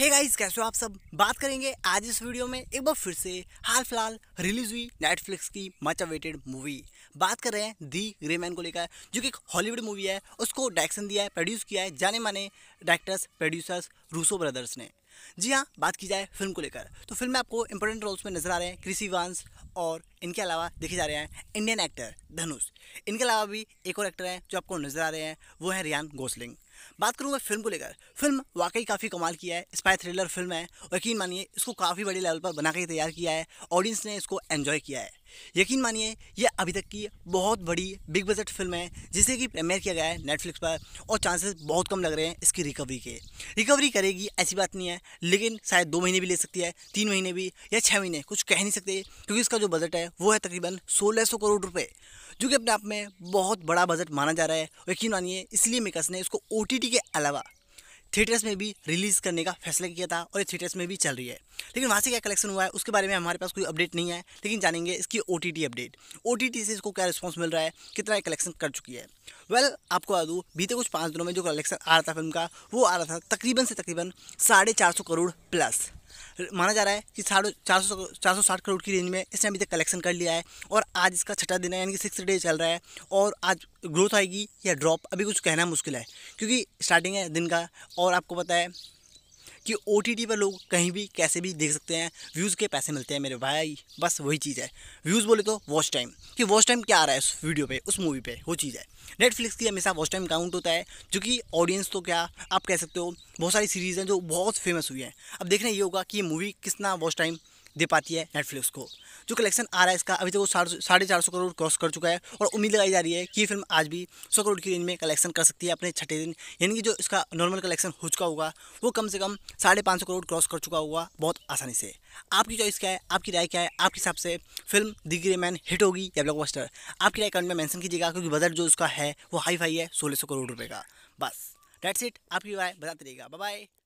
हे hey guys कैसे हो आप सब बात करेंगे आज इस वीडियो में एक बार फिर से हाल फिलहाल रिलीज हुई नेटफ्लिक्स की मच अवेटेड मूवी बात कर रहे हैं दी ग्रे मैन को लेकर जो कि एक हॉलीवुड मूवी है उसको डायरेक्शन दिया है प्रोड्यूस किया है जाने माने डायरेक्टर्स प्रोड्यूसर्स रूसो ब्रदर्स ने जी हाँ बात की जाए फिल्म को लेकर तो फिल्म में आपको इंपॉर्टेंट रोल्स में नजर आ रहे हैं कृषि वांस और इनके अलावा देखे जा रहे हैं इंडियन एक्टर धनुष इनके अलावा भी एक और एक्टर हैं जो आपको नजर आ रहे हैं वो हैं रियान गोसलिंग बात करूँगा फिल्म को लेकर फिल्म वाकई काफ़ी कमाल किया है स्पाई थ्रिलर फिल्म है और यकीन मानिए इसको काफ़ी बड़े लेवल पर बना के तैयार किया है ऑडियंस ने इसको एन्जॉय किया है यकीन मानिए यह अभी तक की बहुत बड़ी बिग बजट फिल्म है जिसे कि प्रीमियर किया गया है नेटफ्लिक्स पर और चांसेस बहुत कम लग रहे हैं इसकी रिकवरी के रिकवरी करेगी ऐसी बात नहीं है लेकिन शायद दो महीने भी ले सकती है तीन महीने भी या छः महीने कुछ कह नहीं सकते क्योंकि इसका जो बजट है वो है तकरीबन सोलह सौ करोड़ रुपये जो कि अपने आप में बहुत बड़ा बजट माना जा रहा है यकीन मानिए इसलिए मेकर्स ने इसको ओ ओटीटी के अलावा थिएटर्स में भी रिलीज़ करने का फैसला किया था और ये थिएटर्स में भी चल रही है लेकिन वहाँ से क्या कलेक्शन हुआ है उसके बारे में हमारे पास कोई अपडेट नहीं है लेकिन जानेंगे इसकी ओ अपडेट ओ से इसको क्या रिस्पॉन्स मिल रहा है कितना ये कलेक्शन कर चुकी है वेल well, आपको बता दूँ बीते कुछ पाँच दिनों में जो कलेक्शन आ रहा था फिल्म का वो आ रहा था तकरीबन से तकरीबन साढ़े करोड़ प्लस माना जा रहा है कि साढ़े चार सौ चार सौ साठ करोड़ की रेंज में इसने अभी तक कलेक्शन कर लिया है और आज इसका छठा दिन है यानी कि सिक्स डे चल रहा है और आज ग्रोथ आएगी या ड्रॉप अभी कुछ कहना मुश्किल है क्योंकि स्टार्टिंग है दिन का और आपको पता है कि ओ पर लोग कहीं भी कैसे भी देख सकते हैं व्यूज़ के पैसे मिलते हैं मेरे भाई बस वही चीज़ है व्यूज़ बोले तो वॉच टाइम कि वॉच टाइम क्या आ रहा है उस वीडियो पे उस मूवी पे वो चीज़ है नेटफ्लिक्स की हमेशा वॉच टाइम काउंट होता है जो कि ऑडियंस तो क्या आप कह सकते हो बहुत सारी सीरीज़ हैं जो बहुत फेमस हुई हैं अब देखना ये होगा कि ये मूवी कितना वॉच टाइम दे पाती है नेटफ्लिक्स को जो कलेक्शन आ रहा है इसका अभी तक तो वो साढ़े चार सौ करोड़ क्रॉस कर चुका है और उम्मीद लगाई जा रही है कि ये फिल्म आज भी सौ करोड़ की रेंज में कलेक्शन कर सकती है अपने छठे दिन यानी कि जो इसका नॉर्मल कलेक्शन हो चुका होगा वो कम से कम साढ़े पाँच सौ करोड़ क्रॉस कर चुका होगा बहुत आसानी से आपकी चॉइस क्या है आपकी राय क्या है आपके हिसाब से film the gray man hit होगी या ब्लॉकबस्टर आपकी राय कमेंट में मैंशन कीजिएगा क्योंकि बजट जो उसका है वो हाई फाई है सोलह सौ करोड़ रुपये का बस डेट्स इट आपकी राय बताते रहिएगा बाय